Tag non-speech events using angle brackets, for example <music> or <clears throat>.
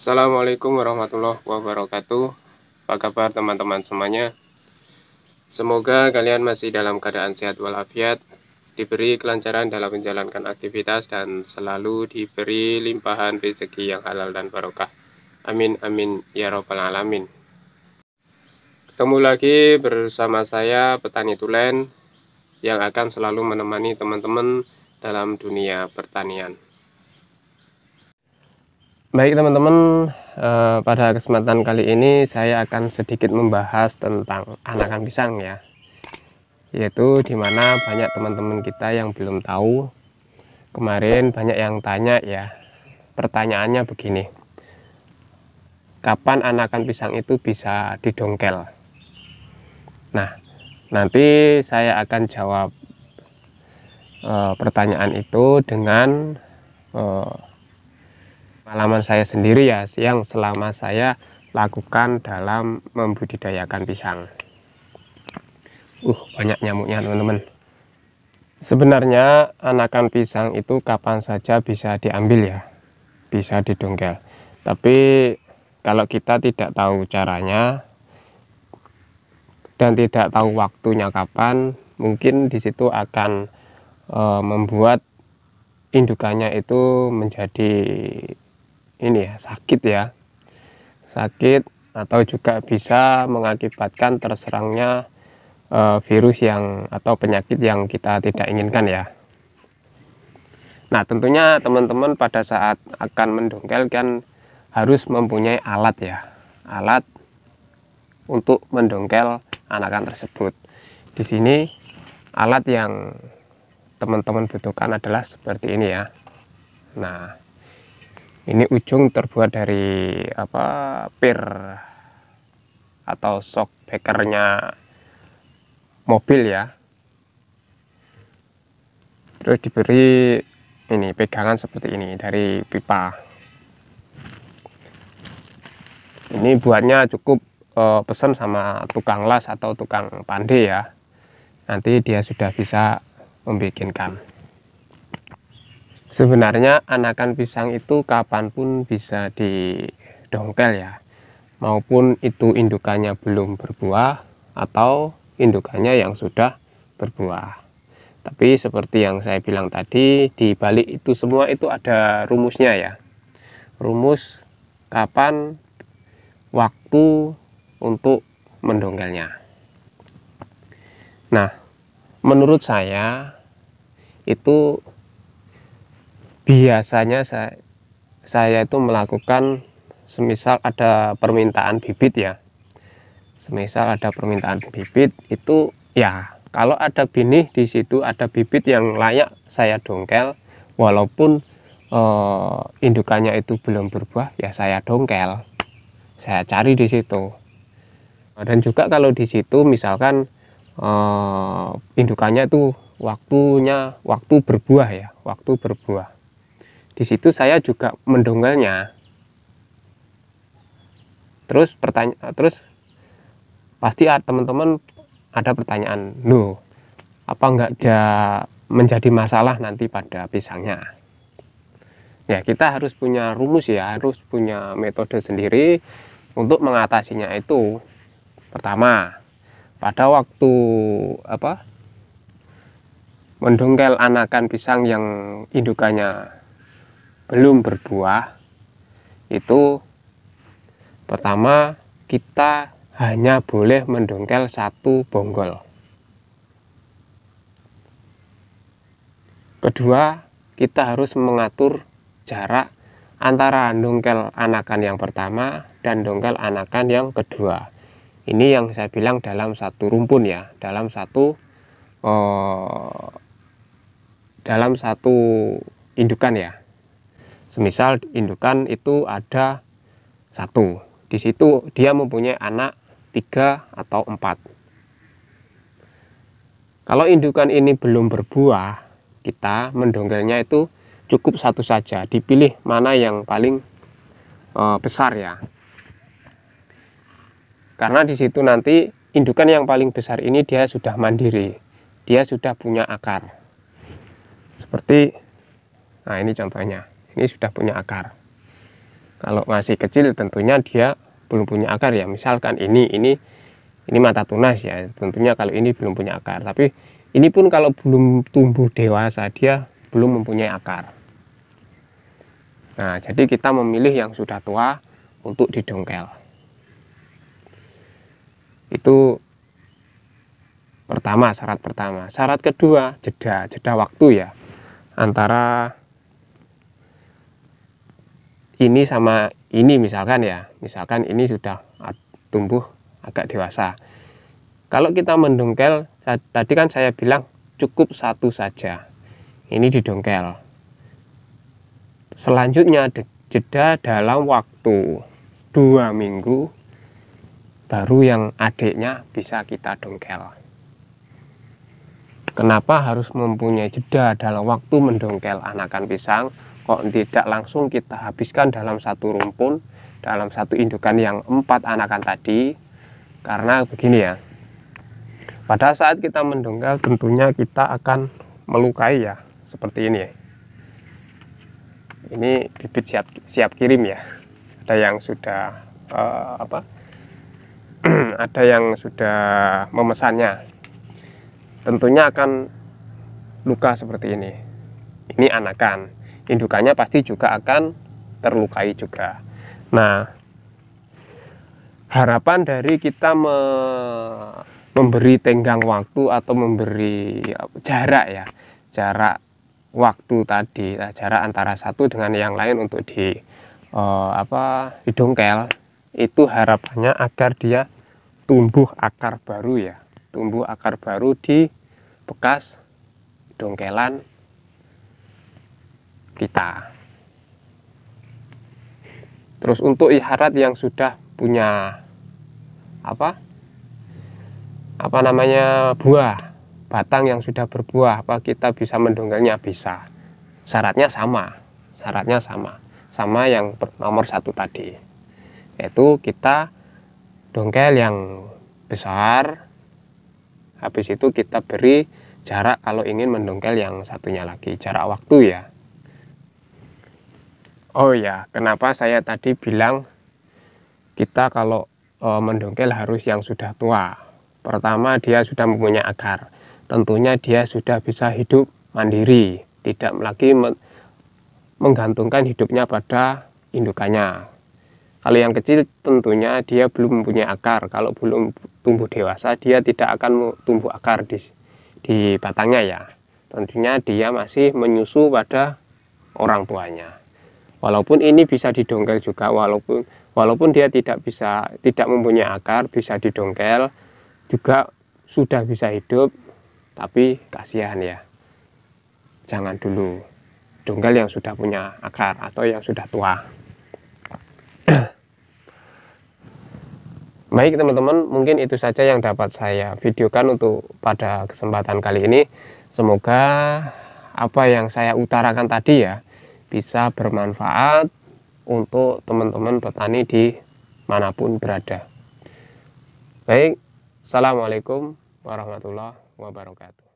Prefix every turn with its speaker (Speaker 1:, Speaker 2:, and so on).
Speaker 1: Assalamualaikum warahmatullahi wabarakatuh. Apa kabar teman-teman semuanya? Semoga kalian masih dalam keadaan sehat walafiat, diberi kelancaran dalam menjalankan aktivitas dan selalu diberi limpahan rezeki yang halal dan barokah. Amin amin ya robbal alamin. Ketemu lagi bersama saya petani tulen yang akan selalu menemani teman-teman dalam dunia pertanian. Baik teman-teman, eh, pada kesempatan kali ini saya akan sedikit membahas tentang anakan pisang ya. Yaitu dimana banyak teman-teman kita yang belum tahu. Kemarin banyak yang tanya ya, pertanyaannya begini. Kapan anakan pisang itu bisa didongkel? Nah, nanti saya akan jawab eh, pertanyaan itu dengan... Eh, pengalaman saya sendiri ya yang selama saya lakukan dalam membudidayakan pisang uh banyak nyamuknya teman-teman sebenarnya anakan pisang itu kapan saja bisa diambil ya bisa didongkel tapi kalau kita tidak tahu caranya dan tidak tahu waktunya kapan mungkin disitu akan e, membuat indukannya itu menjadi ini ya sakit ya sakit atau juga bisa mengakibatkan terserangnya e, virus yang atau penyakit yang kita tidak inginkan ya nah tentunya teman-teman pada saat akan mendongkel kan harus mempunyai alat ya alat untuk mendongkel anakan tersebut di sini alat yang teman-teman butuhkan adalah seperti ini ya nah ini ujung terbuat dari apa pir atau shock backernya mobil ya terus diberi ini pegangan seperti ini dari pipa ini buatnya cukup eh, pesan sama tukang las atau tukang pandai ya nanti dia sudah bisa membikinkan Sebenarnya anakan pisang itu kapanpun bisa didongkel ya, maupun itu indukannya belum berbuah atau indukannya yang sudah berbuah. Tapi seperti yang saya bilang tadi, di balik itu semua itu ada rumusnya ya. Rumus kapan waktu untuk mendongkelnya. Nah, menurut saya itu biasanya saya saya itu melakukan semisal ada permintaan bibit ya semisal ada permintaan bibit itu ya kalau ada benih di situ ada bibit yang layak saya dongkel walaupun eh, indukannya itu belum berbuah ya saya dongkel saya cari di situ dan juga kalau di situ misalkan eh, indukannya itu waktunya waktu berbuah ya waktu berbuah di situ saya juga mendongelnya terus pertanyaan terus pasti teman-teman ada pertanyaan no apa enggak dia menjadi masalah nanti pada pisangnya ya kita harus punya rumus ya harus punya metode sendiri untuk mengatasinya itu pertama pada waktu apa mendongkel anakan pisang yang indukannya belum berbuah itu pertama kita hanya boleh mendongkel satu bonggol kedua kita harus mengatur jarak antara dongkel anakan yang pertama dan dongkel anakan yang kedua ini yang saya bilang dalam satu rumpun ya dalam satu eh, dalam satu indukan ya semisal indukan itu ada satu di situ dia mempunyai anak tiga atau empat kalau indukan ini belum berbuah kita mendongkelnya itu cukup satu saja dipilih mana yang paling e, besar ya karena di situ nanti indukan yang paling besar ini dia sudah mandiri dia sudah punya akar seperti nah ini contohnya ini sudah punya akar kalau masih kecil tentunya dia belum punya akar ya misalkan ini ini ini mata tunas ya tentunya kalau ini belum punya akar tapi ini pun kalau belum tumbuh dewasa dia belum mempunyai akar nah jadi kita memilih yang sudah tua untuk didongkel itu pertama syarat pertama syarat kedua jeda jeda waktu ya antara ini sama ini misalkan ya misalkan ini sudah tumbuh agak dewasa kalau kita mendongkel tadi kan saya bilang cukup satu saja ini didongkel selanjutnya jeda dalam waktu dua minggu baru yang adiknya bisa kita dongkel kenapa harus mempunyai jeda dalam waktu mendongkel anakan pisang kok tidak langsung kita habiskan dalam satu rumpun dalam satu indukan yang empat anakan tadi karena begini ya pada saat kita mendongkel tentunya kita akan melukai ya seperti ini ya ini bibit siap siap kirim ya ada yang sudah uh, apa <clears throat> ada yang sudah memesannya tentunya akan luka seperti ini ini anakan indukannya pasti juga akan terlukai juga. Nah, harapan dari kita me memberi tenggang waktu atau memberi jarak ya, jarak waktu tadi, nah, jarak antara satu dengan yang lain untuk di uh, apa didongkel itu harapannya agar dia tumbuh akar baru ya, tumbuh akar baru di bekas dongkelan kita. Terus untuk iharat yang sudah punya apa? Apa namanya buah, batang yang sudah berbuah, apa kita bisa mendonggalnya bisa. Syaratnya sama, syaratnya sama, sama yang nomor satu tadi, yaitu kita dongkel yang besar, habis itu kita beri jarak kalau ingin mendongkel yang satunya lagi jarak waktu ya Oh ya, kenapa saya tadi bilang kita kalau e, mendongkel harus yang sudah tua. Pertama, dia sudah mempunyai akar. Tentunya dia sudah bisa hidup mandiri, tidak lagi menggantungkan hidupnya pada indukannya. Kalau yang kecil tentunya dia belum mempunyai akar. Kalau belum tumbuh dewasa, dia tidak akan tumbuh akar di di batangnya ya. Tentunya dia masih menyusu pada orang tuanya. Walaupun ini bisa didongkel juga walaupun walaupun dia tidak bisa tidak mempunyai akar bisa didongkel juga sudah bisa hidup tapi kasihan ya. Jangan dulu dongkel yang sudah punya akar atau yang sudah tua. <clears throat> Baik teman-teman, mungkin itu saja yang dapat saya videokan untuk pada kesempatan kali ini. Semoga apa yang saya utarakan tadi ya bisa bermanfaat untuk teman-teman petani di manapun berada. Baik, Assalamualaikum warahmatullahi wabarakatuh.